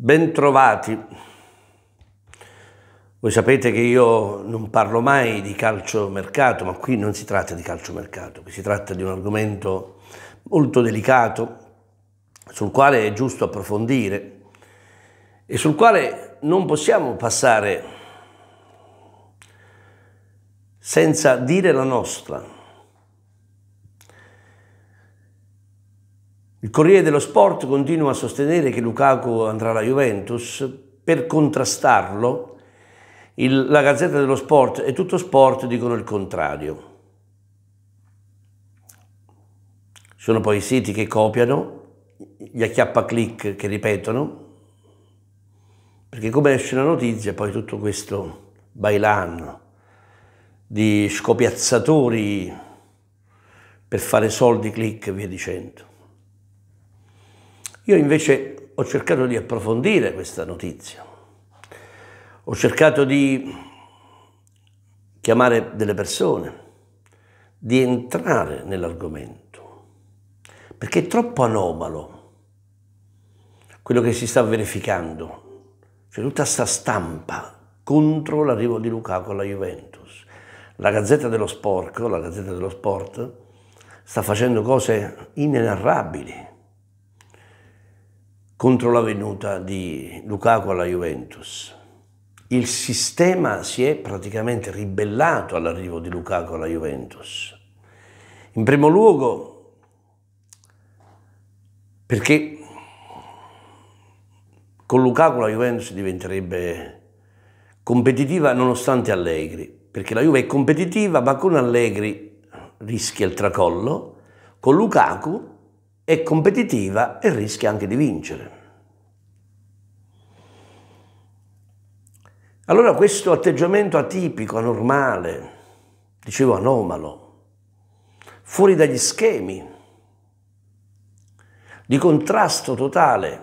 Bentrovati. Voi sapete che io non parlo mai di calciomercato, ma qui non si tratta di calciomercato, qui si tratta di un argomento molto delicato sul quale è giusto approfondire e sul quale non possiamo passare senza dire la nostra. Il Corriere dello Sport continua a sostenere che Lukaku andrà alla Juventus. Per contrastarlo, il, la Gazzetta dello Sport e tutto sport dicono il contrario. sono poi i siti che copiano, gli acchiappa-click che ripetono, perché come esce la notizia poi tutto questo bailano di scopiazzatori per fare soldi, click e via dicendo. Io invece ho cercato di approfondire questa notizia, ho cercato di chiamare delle persone, di entrare nell'argomento, perché è troppo anomalo quello che si sta verificando, c'è cioè, tutta questa stampa contro l'arrivo di Luca con la Juventus. La Gazzetta dello Sporco, la Gazzetta dello Sport sta facendo cose inenarrabili, contro la venuta di Lukaku alla Juventus. Il sistema si è praticamente ribellato all'arrivo di Lukaku alla Juventus. In primo luogo perché con Lukaku la Juventus diventerebbe competitiva nonostante Allegri, perché la Juve è competitiva ma con Allegri rischia il tracollo, con Lukaku è competitiva e rischia anche di vincere. Allora questo atteggiamento atipico, anormale, dicevo anomalo, fuori dagli schemi, di contrasto totale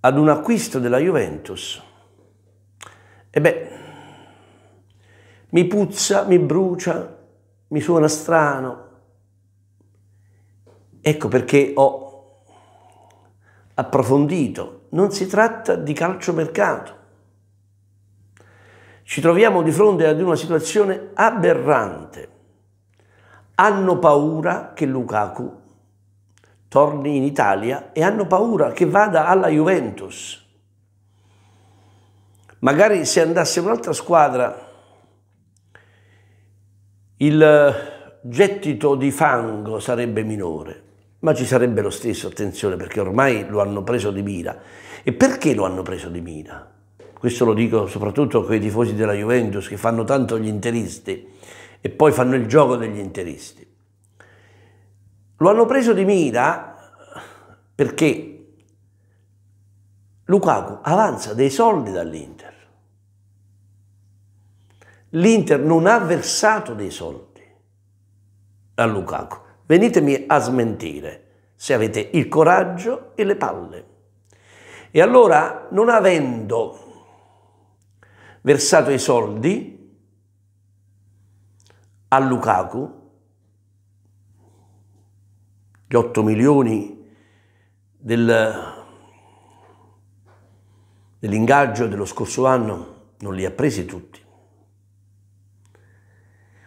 ad un acquisto della Juventus, e beh, mi puzza, mi brucia, mi suona strano, Ecco perché ho approfondito, non si tratta di calciomercato. Ci troviamo di fronte ad una situazione aberrante. Hanno paura che Lukaku torni in Italia e hanno paura che vada alla Juventus. Magari se andasse un'altra squadra il gettito di fango sarebbe minore ma ci sarebbe lo stesso, attenzione, perché ormai lo hanno preso di mira. E perché lo hanno preso di mira? Questo lo dico soprattutto a quei tifosi della Juventus che fanno tanto gli interisti e poi fanno il gioco degli interisti. Lo hanno preso di mira perché Lukaku avanza dei soldi dall'Inter. L'Inter non ha versato dei soldi a Lukaku Venitemi a smentire, se avete il coraggio e le palle. E allora, non avendo versato i soldi a Lukaku, gli 8 milioni del, dell'ingaggio dello scorso anno non li ha presi tutti.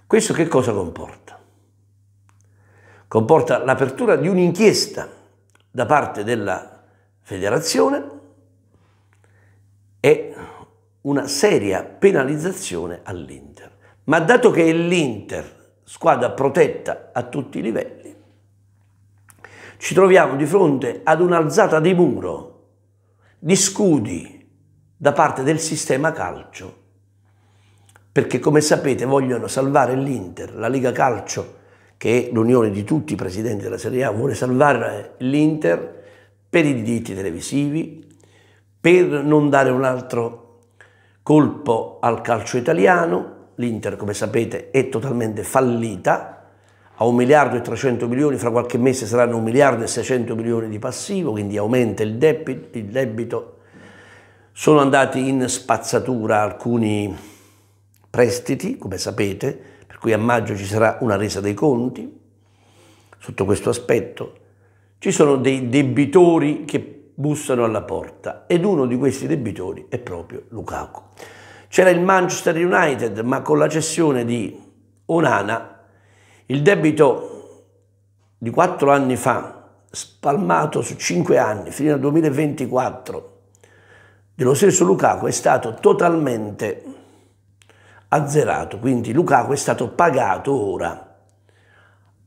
Questo che cosa comporta? comporta l'apertura di un'inchiesta da parte della federazione e una seria penalizzazione all'Inter. Ma dato che è l'Inter squadra protetta a tutti i livelli, ci troviamo di fronte ad un'alzata di muro, di scudi da parte del sistema calcio, perché come sapete vogliono salvare l'Inter, la Lega Calcio, che l'unione di tutti i presidenti della Serie A vuole salvare l'Inter per i diritti televisivi, per non dare un altro colpo al calcio italiano. L'Inter, come sapete, è totalmente fallita, a 1 miliardo e 300 milioni, fra qualche mese saranno 1 miliardo e 600 milioni di passivo, quindi aumenta il debito, il debito. Sono andati in spazzatura alcuni prestiti, come sapete, per cui a maggio ci sarà una resa dei conti sotto questo aspetto. Ci sono dei debitori che bussano alla porta ed uno di questi debitori è proprio Lukaku. C'era il Manchester United, ma con la cessione di Onana il debito di quattro anni fa, spalmato su cinque anni, fino al 2024, dello stesso Lukaku è stato totalmente azzerato, quindi Lukaku è stato pagato ora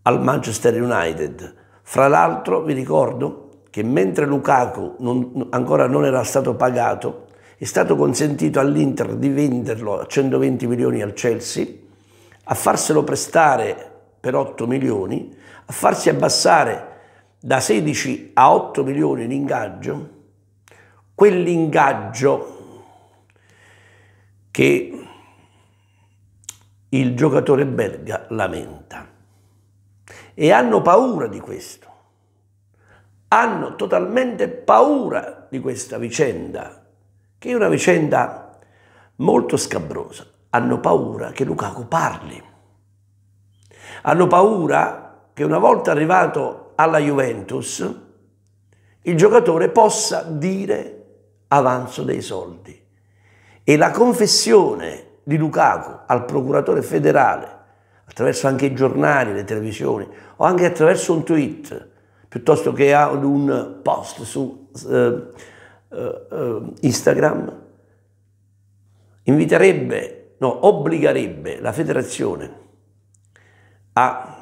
al Manchester United. Fra l'altro vi ricordo che mentre Lukaku non, ancora non era stato pagato, è stato consentito all'Inter di venderlo a 120 milioni al Chelsea, a farselo prestare per 8 milioni, a farsi abbassare da 16 a 8 milioni in ingaggio, quell'ingaggio che il giocatore belga lamenta. E hanno paura di questo. Hanno totalmente paura di questa vicenda, che è una vicenda molto scabrosa. Hanno paura che Lukaku parli. Hanno paura che una volta arrivato alla Juventus, il giocatore possa dire avanzo dei soldi. E la confessione di Lukaku al procuratore federale, attraverso anche i giornali, le televisioni, o anche attraverso un tweet, piuttosto che un post su eh, eh, eh Instagram, inviterebbe, no, obbligherebbe la federazione a,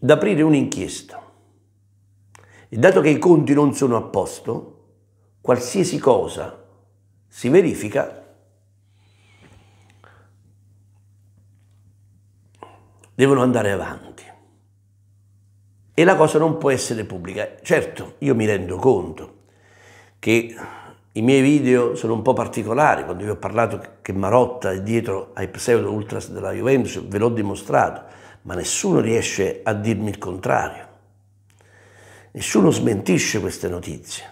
ad aprire un'inchiesta. E dato che i conti non sono a posto, qualsiasi cosa si verifica devono andare avanti. E la cosa non può essere pubblica. Certo, io mi rendo conto che i miei video sono un po' particolari, quando vi ho parlato che Marotta è dietro ai pseudo ultras della Juventus, ve l'ho dimostrato, ma nessuno riesce a dirmi il contrario. Nessuno smentisce queste notizie.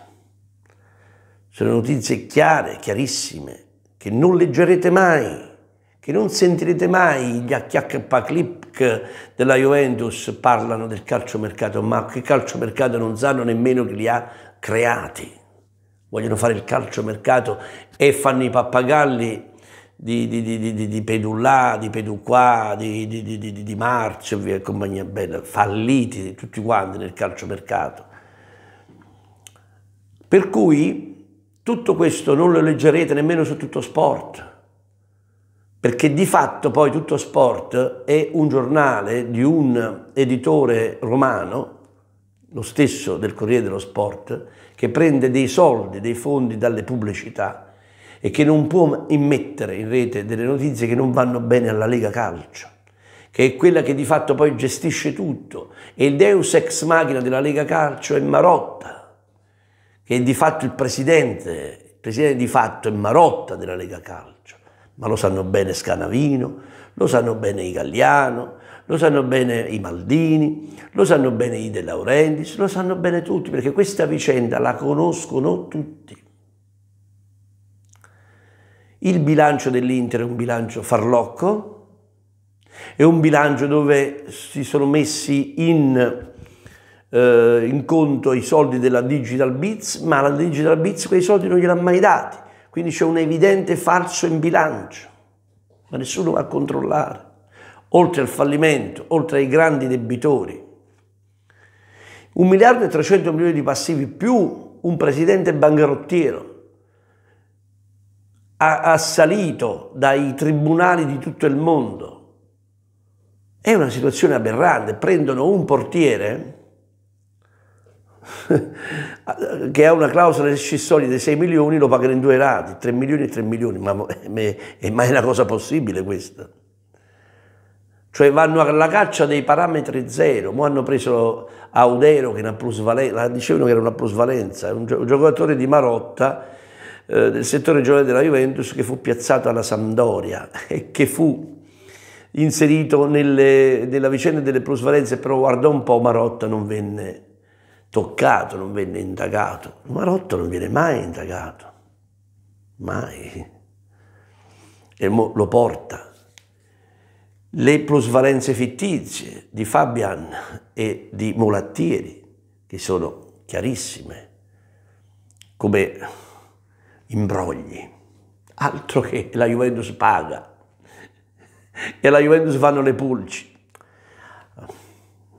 Sono notizie chiare, chiarissime, che non leggerete mai che non sentirete mai gli acchiaccapaclic della Juventus parlano del calciomercato, ma che calciomercato non sanno nemmeno chi li ha creati. Vogliono fare il calciomercato e fanno i pappagalli di, di, di, di, di Pedullà, di Peduquà, di, di, di, di, di Marcio e compagnia bella, falliti tutti quanti nel calciomercato. Per cui tutto questo non lo leggerete nemmeno su tutto sport perché di fatto poi tutto sport è un giornale di un editore romano, lo stesso del Corriere dello Sport, che prende dei soldi, dei fondi dalle pubblicità e che non può immettere in rete delle notizie che non vanno bene alla Lega Calcio, che è quella che di fatto poi gestisce tutto. E il deus ex machina della Lega Calcio è Marotta, che è di fatto il presidente, il presidente di fatto è Marotta della Lega Calcio ma lo sanno bene Scanavino, lo sanno bene i Galliano, lo sanno bene i Maldini, lo sanno bene i De Laurentiis, lo sanno bene tutti, perché questa vicenda la conoscono tutti. Il bilancio dell'Inter è un bilancio farlocco, è un bilancio dove si sono messi in, eh, in conto i soldi della Digital Bits, ma la Digital Bits quei soldi non gliel'ha mai dati quindi c'è un evidente falso in bilancio, ma nessuno va a controllare. Oltre al fallimento, oltre ai grandi debitori. Un miliardo e 300 milioni di passivi più un presidente bancarottiero assalito dai tribunali di tutto il mondo. È una situazione aberrante. Prendono un portiere che ha una clausola rescissoria di 6 milioni, lo pagano in due rate, 3 milioni e 3 milioni, ma è mai una cosa possibile questa? Cioè vanno alla caccia dei parametri zero, mo hanno preso Audero che è una plusvalenza, dicevano che era una plusvalenza, un giocatore di Marotta eh, del settore giovanile della Juventus che fu piazzato alla Sampdoria e che fu inserito nelle, nella vicenda delle plusvalenze, però guardò un po' Marotta non venne toccato, non venne indagato. Marotto non viene mai indagato, mai. E lo porta. Le plusvalenze fittizie di Fabian e di Molattieri, che sono chiarissime, come imbrogli. Altro che la Juventus paga e la Juventus vanno le pulci.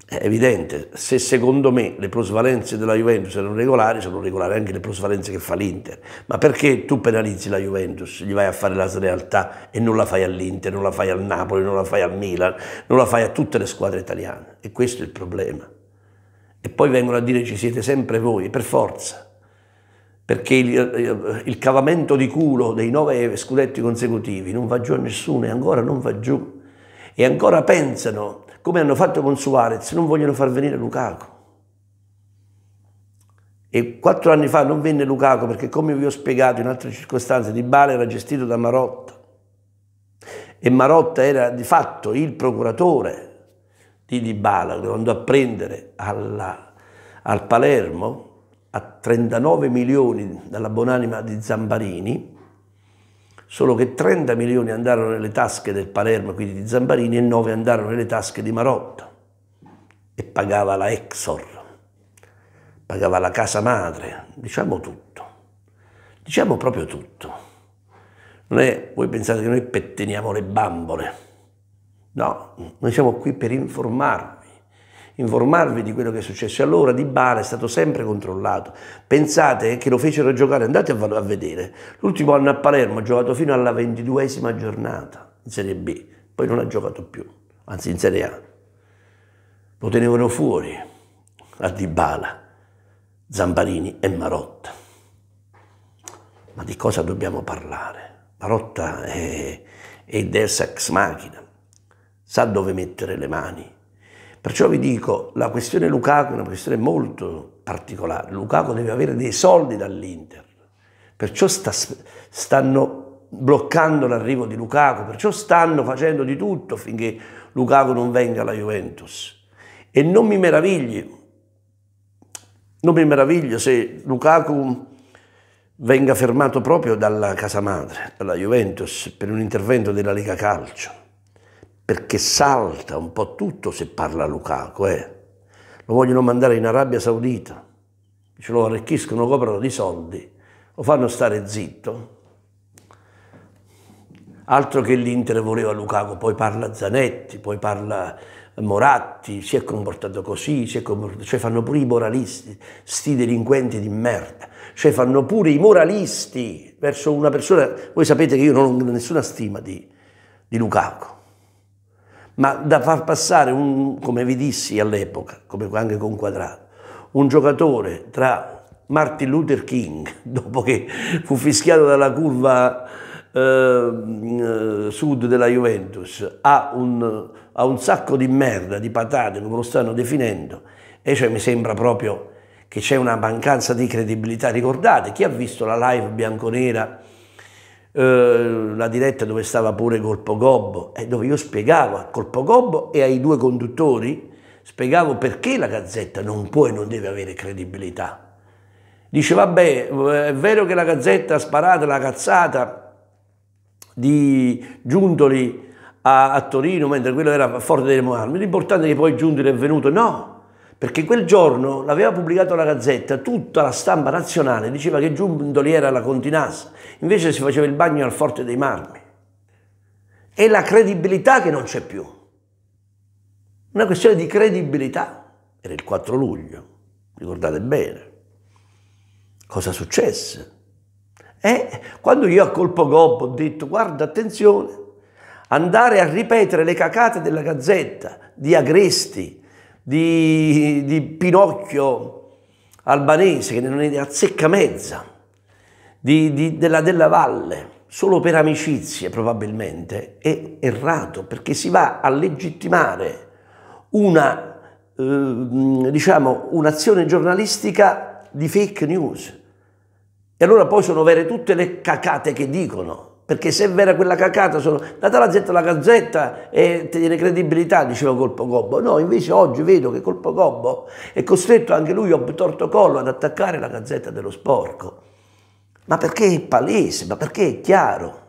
È evidente, se secondo me le plusvalenze della Juventus erano regolari, sono regolari anche le plusvalenze che fa l'Inter. Ma perché tu penalizzi la Juventus, gli vai a fare la realtà e non la fai all'Inter, non la fai al Napoli, non la fai al Milan, non la fai a tutte le squadre italiane? E questo è il problema. E poi vengono a dire ci siete sempre voi, per forza. Perché il, il cavamento di culo dei nove scudetti consecutivi non va giù a nessuno e ancora non va giù. E ancora pensano come hanno fatto con Suarez, non vogliono far venire Lukaku. E quattro anni fa non venne Lukaku perché, come vi ho spiegato in altre circostanze, Di Bale era gestito da Marotta e Marotta era di fatto il procuratore di Di Bala, lo andò a prendere alla, al Palermo a 39 milioni dalla buonanima di Zambarini solo che 30 milioni andarono nelle tasche del Palermo, quindi di Zambarini, e 9 andarono nelle tasche di Marotta. E pagava la Exor, pagava la casa madre, diciamo tutto. Diciamo proprio tutto. Non è, voi pensate che noi petteniamo le bambole. No, noi siamo qui per informarvi informarvi di quello che è successo. allora Di Bala è stato sempre controllato. Pensate che lo fecero giocare, andate a vedere. L'ultimo anno a Palermo ha giocato fino alla ventiduesima giornata in Serie B, poi non ha giocato più, anzi in Serie A. Lo tenevano fuori a Di Bala, Zambarini e Marotta. Ma di cosa dobbiamo parlare? Marotta è, è del sax machina, sa dove mettere le mani, Perciò vi dico, la questione Lukaku è una questione molto particolare. Lukaku deve avere dei soldi dall'Inter, perciò sta, stanno bloccando l'arrivo di Lukaku, perciò stanno facendo di tutto finché Lukaku non venga alla Juventus. E non mi meraviglio, non mi meraviglio se Lukaku venga fermato proprio dalla casa madre, dalla Juventus, per un intervento della Lega Calcio perché salta un po' tutto se parla Lukaku, eh. lo vogliono mandare in Arabia Saudita, ce lo arricchiscono, coprono di soldi, lo fanno stare zitto. Altro che l'Inter voleva Lukaku, poi parla Zanetti, poi parla Moratti, si è comportato così, si è comportato, cioè fanno pure i moralisti, sti delinquenti di merda, cioè fanno pure i moralisti verso una persona, voi sapete che io non ho nessuna stima di, di Lukaku, ma da far passare, un, come vi dissi all'epoca, come anche con Quadrato, un giocatore tra Martin Luther King, dopo che fu fischiato dalla curva ehm, eh, sud della Juventus, a un, a un, sacco di merda, di patate, come lo stanno definendo, e cioè mi sembra proprio che c'è una mancanza di credibilità. Ricordate, chi ha visto la live bianconera? Eh, la diretta dove stava pure Colpo Gobbo, eh, dove io spiegavo a Colpo Gobbo e ai due conduttori, spiegavo perché la Gazzetta non può e non deve avere credibilità. Dice, vabbè, è vero che la Gazzetta ha sparato la cazzata di Giuntoli a, a Torino, mentre quello era a Forte delle Moarme, l'importante è che poi Giuntoli è venuto, no, perché quel giorno l'aveva pubblicato la Gazzetta, tutta la stampa nazionale diceva che Giuntoli era la continassa, invece si faceva il bagno al Forte dei Marmi. È la credibilità che non c'è più. Una questione di credibilità. Era il 4 luglio, ricordate bene. Cosa successe? E eh, quando io a colpo gobbo ho detto, guarda attenzione, andare a ripetere le cacate della Gazzetta, di Agresti, di, di Pinocchio albanese che non è azzecca mezza, di, di, della Della Valle, solo per amicizie probabilmente, è errato perché si va a legittimare una, eh, diciamo, un'azione giornalistica di fake news. E allora poi sono vere tutte le cacate che dicono perché se è vera quella cacata sono data la gente la gazzetta e tenere credibilità, diceva Colpo Gobbo. No, invece oggi vedo che Colpo Gobbo è costretto anche lui a torto collo ad attaccare la gazzetta dello sporco. Ma perché è palese, ma perché è chiaro?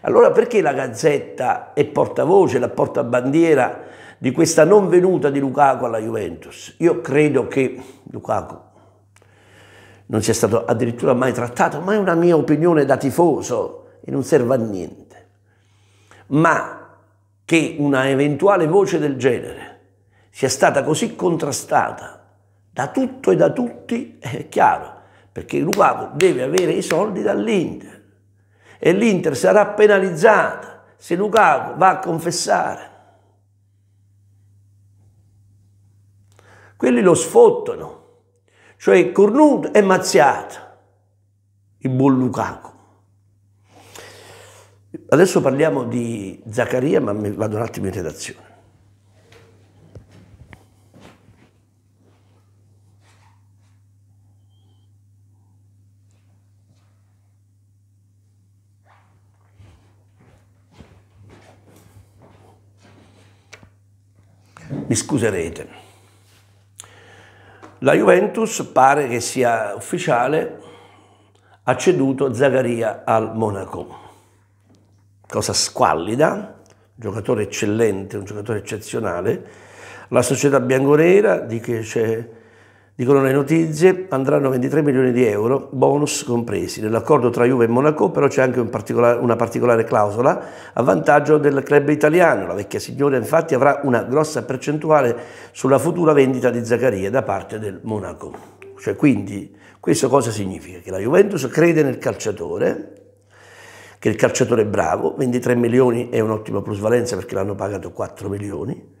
Allora perché la gazzetta è portavoce, la portabandiera di questa non venuta di Lukaku alla Juventus? Io credo che Lukaku non sia stato addirittura mai trattato, ma è una mia opinione da tifoso e non serve a niente. Ma che una eventuale voce del genere sia stata così contrastata da tutto e da tutti eh, è chiaro, perché Lukaku deve avere i soldi dall'Inter e l'Inter sarà penalizzata se Lukaku va a confessare. Quelli lo sfottano, cioè Cornuto e Mazziata, il buon Lukaku. Adesso parliamo di Zaccaria, ma vado un attimo in redazione. Mi scuserete. La Juventus pare che sia ufficiale, ha ceduto Zaccaria al Monaco cosa squallida, un giocatore eccellente, un giocatore eccezionale. La società bianconera, di dicono le notizie, andranno 23 milioni di euro, bonus compresi. Nell'accordo tra Juve e Monaco però c'è anche un particolare, una particolare clausola a vantaggio del club italiano. La vecchia signora infatti avrà una grossa percentuale sulla futura vendita di Zaccaria da parte del Monaco. Cioè, quindi questo cosa significa? Che la Juventus crede nel calciatore, che il calciatore è bravo, 23 milioni è un'ottima plusvalenza perché l'hanno pagato 4 milioni,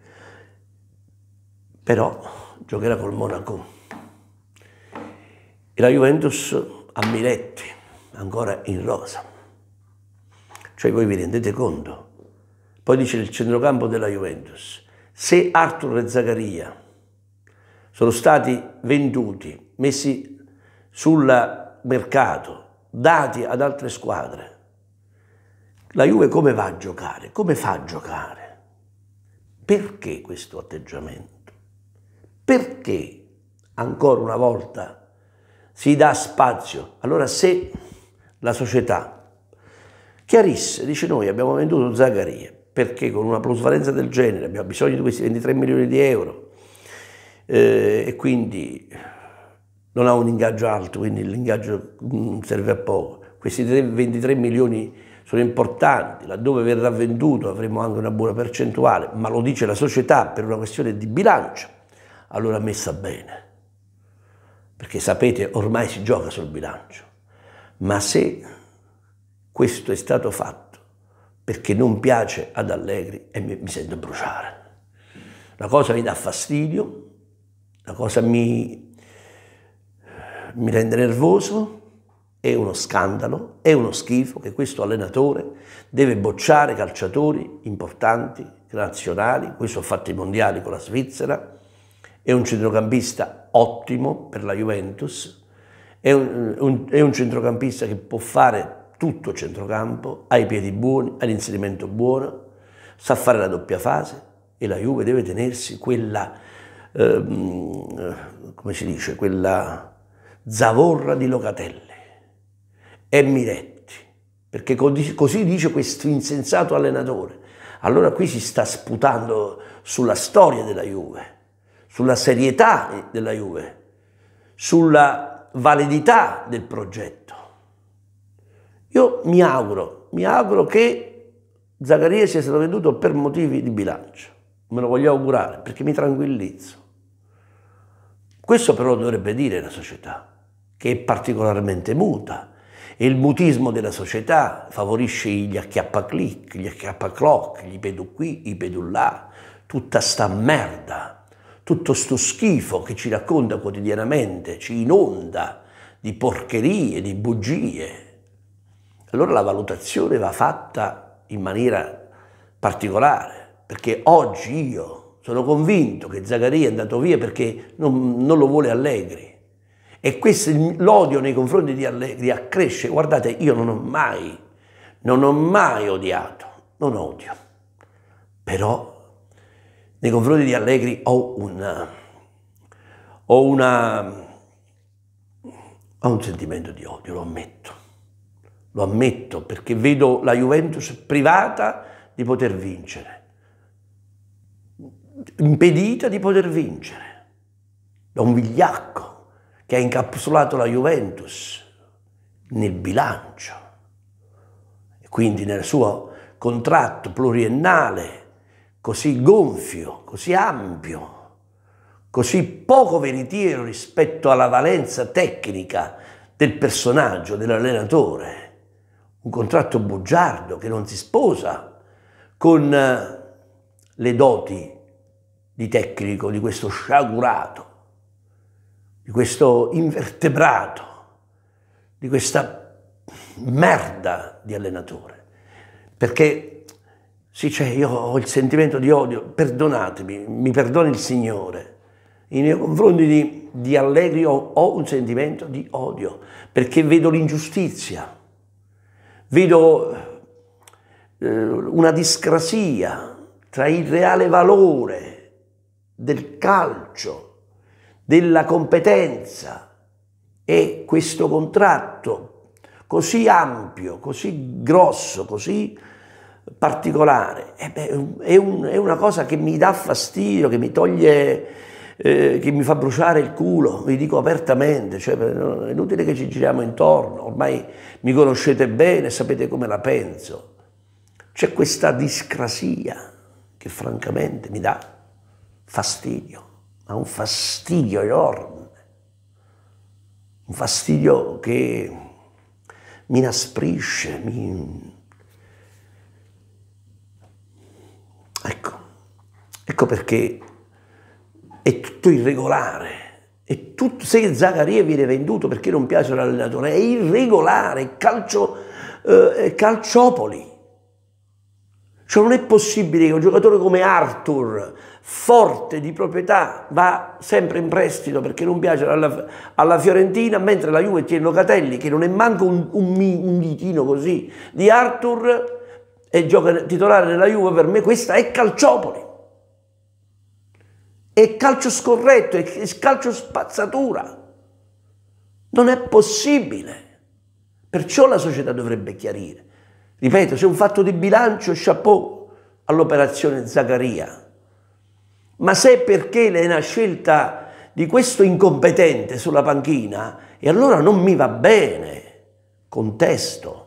però giocherà col Monaco. E la Juventus a Miletti, ancora in rosa. Cioè voi vi rendete conto? Poi dice il centrocampo della Juventus. Se Arthur e Zaccaria sono stati venduti, messi sul mercato, dati ad altre squadre, la Juve come va a giocare? Come fa a giocare? Perché questo atteggiamento? Perché ancora una volta si dà spazio? Allora se la società chiarisse, dice noi abbiamo venduto Zagaria perché con una plusvalenza del genere abbiamo bisogno di questi 23 milioni di euro eh, e quindi non ha un ingaggio alto, quindi l'ingaggio mm, serve a poco. Questi 23 milioni di euro sono importanti, laddove verrà venduto avremo anche una buona percentuale, ma lo dice la società per una questione di bilancio, allora messa bene. Perché sapete, ormai si gioca sul bilancio. Ma se questo è stato fatto perché non piace ad Allegri e mi sento bruciare. La cosa mi dà fastidio, la cosa mi, mi rende nervoso, è uno scandalo, è uno schifo che questo allenatore deve bocciare calciatori importanti, nazionali, questo ha fatto i mondiali con la Svizzera, è un centrocampista ottimo per la Juventus, è un, un, è un centrocampista che può fare tutto centrocampo, ha i piedi buoni, ha l'inserimento buono, sa fare la doppia fase e la Juve deve tenersi quella, ehm, come si dice, quella zavorra di Locatelli e Miretti, perché così dice questo insensato allenatore. Allora qui si sta sputando sulla storia della Juve, sulla serietà della Juve, sulla validità del progetto. Io mi auguro, mi auguro che Zaccaria sia stato venduto per motivi di bilancio. Me lo voglio augurare perché mi tranquillizzo. Questo però dovrebbe dire la società, che è particolarmente muta, e il mutismo della società favorisce gli acchiappaclic, gli acchiappacloc, gli qui, i là, tutta sta merda, tutto sto schifo che ci racconta quotidianamente, ci inonda di porcherie, di bugie. Allora la valutazione va fatta in maniera particolare, perché oggi io sono convinto che Zagaria è andato via perché non, non lo vuole Allegri e questo l'odio nei confronti di Allegri accresce. Guardate, io non ho mai, non ho mai odiato, non odio. Però nei confronti di Allegri ho una, ho una, ho un sentimento di odio, lo ammetto. Lo ammetto perché vedo la Juventus privata di poter vincere, impedita di poter vincere da un vigliacco che ha incapsulato la Juventus nel bilancio, quindi nel suo contratto pluriennale così gonfio, così ampio, così poco veritiero rispetto alla valenza tecnica del personaggio, dell'allenatore. Un contratto bugiardo che non si sposa con eh, le doti di tecnico di questo sciagurato di questo invertebrato, di questa merda di allenatore. Perché sì, cioè io ho il sentimento di odio, perdonatemi, mi perdoni il Signore. Nei confronti di, di Allegri ho, ho un sentimento di odio, perché vedo l'ingiustizia, vedo eh, una discrasia tra il reale valore del calcio della competenza e questo contratto così ampio, così grosso, così particolare, eh è, un, è, una cosa che mi dà fastidio, che mi toglie, eh, che mi fa bruciare il culo, vi dico apertamente, cioè, è inutile che ci giriamo intorno, ormai mi conoscete bene, sapete come la penso. C'è questa discrasia che francamente mi dà fastidio ma un fastidio enorme, un fastidio che mi inasprisce, mi... Ecco, ecco perché è tutto irregolare. E tutto, se Zaccaria viene venduto perché non piace l'allenatore, è irregolare, calcio, eh, calciopoli. Cioè non è possibile che un giocatore come Arthur, forte di proprietà, va sempre in prestito perché non piace alla, alla Fiorentina, mentre la Juve tiene Locatelli, che non è manco un, un, un ditino così, di Arthur e gioca titolare della Juve, per me questa è calciopoli. È calcio scorretto, è calcio spazzatura. Non è possibile. Perciò la società dovrebbe chiarire. Ripeto, c'è un fatto di bilancio, chapeau all'operazione Zagaria. Ma se perché è una scelta di questo incompetente sulla panchina, e allora non mi va bene, contesto,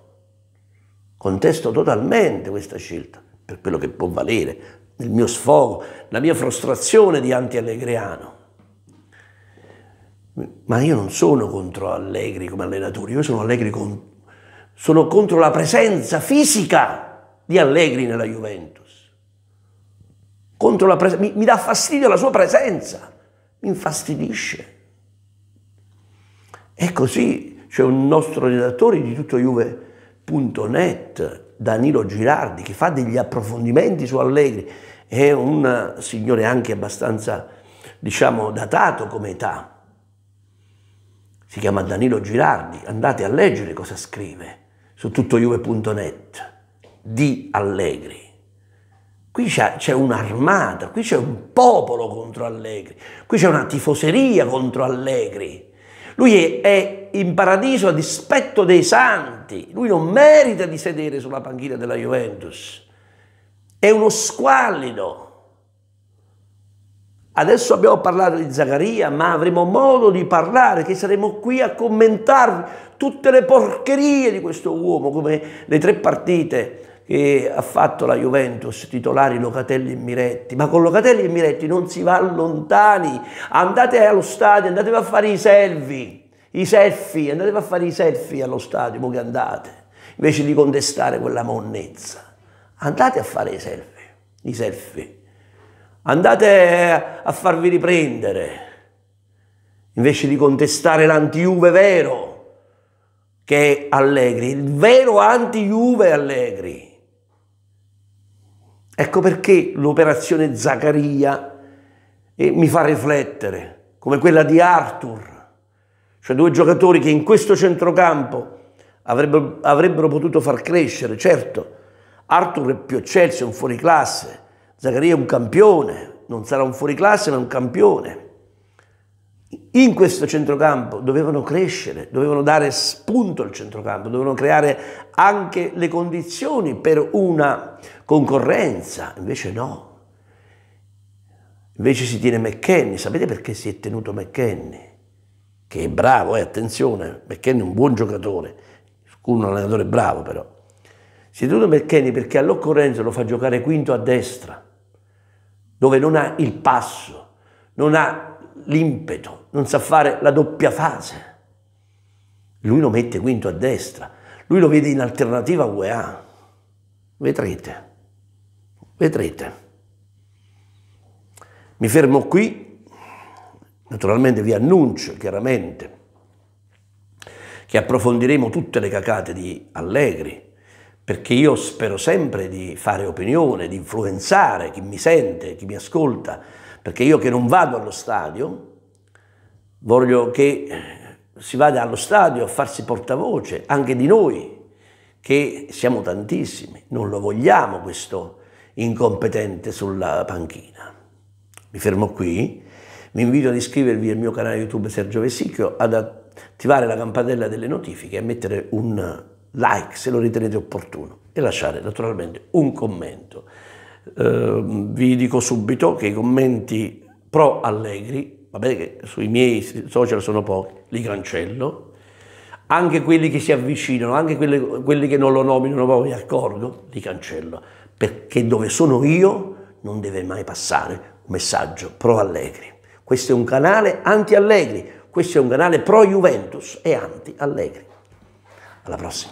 contesto totalmente questa scelta, per quello che può valere, il mio sfogo, la mia frustrazione di anti-allegriano. Ma io non sono contro Allegri come allenatore, io sono Allegri con sono contro la presenza fisica di Allegri nella Juventus. Pres- mi, mi dà fastidio la sua presenza, mi infastidisce. E così c'è un nostro redattore di tuttojuve.net, Danilo Girardi, che fa degli approfondimenti su Allegri. È un signore anche abbastanza, diciamo, datato come età. Si chiama Danilo Girardi, andate a leggere cosa scrive su tuttojuve.net di Allegri. Qui c'è un'armata, qui c'è un popolo contro Allegri, qui c'è una tifoseria contro Allegri. Lui è, in paradiso a dispetto dei santi, lui non merita di sedere sulla panchina della Juventus. È uno squallido. Adesso abbiamo parlato di Zaccaria, ma avremo modo di parlare, che saremo qui a commentarvi tutte le porcherie di questo uomo, come le tre partite che ha fatto la Juventus, titolari Locatelli e Miretti, ma con Locatelli e Miretti non si va lontani, andate allo stadio, andate a fare i selfie, i selfie, andate a fare i selfie allo stadio, mo che andate, invece di contestare quella monnezza, andate a fare i selfie, i selfie andate a farvi riprendere, invece di contestare l'anti-Juve vero che è Allegri, il vero anti-Juve Allegri. Ecco perché l'operazione Zaccaria eh, mi fa riflettere, come quella di Arthur, cioè due giocatori che in questo centrocampo avrebbero, avrebbero potuto far crescere, certo, Arthur è più eccelso, è un fuoriclasse, Zaccaria è un campione, non sarà un fuoriclasse ma un campione. In questo centrocampo dovevano crescere, dovevano dare spunto al centrocampo, dovevano creare anche le condizioni per una concorrenza, invece no. Invece si tiene McKenny, sapete perché si è tenuto McKenny? Che è bravo, eh? attenzione, McKenny è un buon giocatore, un allenatore bravo però. Si è tenuto McKenny perché all'occorrenza lo fa giocare quinto a destra, dove non ha il passo, non ha l'impeto, non sa fare la doppia fase. Lui lo mette quinto a destra, lui lo vede in alternativa a UEA. Vedrete, vedrete. Mi fermo qui, naturalmente vi annuncio chiaramente che approfondiremo tutte le cacate di Allegri, perché io spero sempre di fare opinione, di influenzare chi mi sente, chi mi ascolta, perché io che non vado allo stadio, voglio che si vada allo stadio a farsi portavoce, anche di noi, che siamo tantissimi, non lo vogliamo questo incompetente sulla panchina. Mi fermo qui, vi invito ad iscrivervi al mio canale YouTube Sergio Vesicchio, ad attivare la campanella delle notifiche e a mettere un like se lo ritenete opportuno e lasciare naturalmente un commento. Eh, vi dico subito che i commenti pro Allegri, va bene che sui miei social sono pochi, li cancello, anche quelli che si avvicinano, anche quelli, quelli che non lo nominano poi, mi accorgo, li cancello, perché dove sono io non deve mai passare un messaggio pro Allegri. Questo è un canale anti Allegri, questo è un canale pro Juventus e anti Allegri. Alla prossima.